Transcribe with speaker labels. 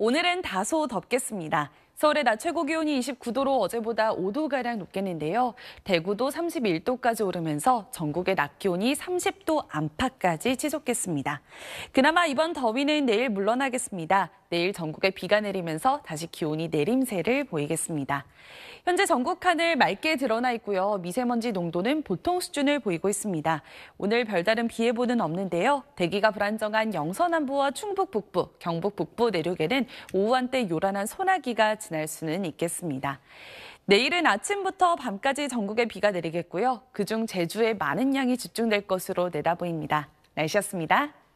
Speaker 1: 오늘은 다소 덥겠습니다. 서울의 낮 최고 기온이 29도로 어제보다 5도가량 높겠는데요. 대구도 31도까지 오르면서 전국의 낮 기온이 30도 안팎까지 치솟겠습니다. 그나마 이번 더위는 내일 물러나겠습니다. 내일 전국에 비가 내리면서 다시 기온이 내림세를 보이겠습니다. 현재 전국 하늘 맑게 드러나 있고요. 미세먼지 농도는 보통 수준을 보이고 있습니다. 오늘 별다른 비 예보는 없는데요. 대기가 불안정한 영서남부와 충북 북부, 경북 북부 내륙에는 오후 한때 요란한 소나기가 지날 수는 있겠습니다. 내일은 아침부터 밤까지 전국에 비가 내리겠고요. 그중 제주에 많은 양이 집중될 것으로 내다보입니다. 날씨였습니다.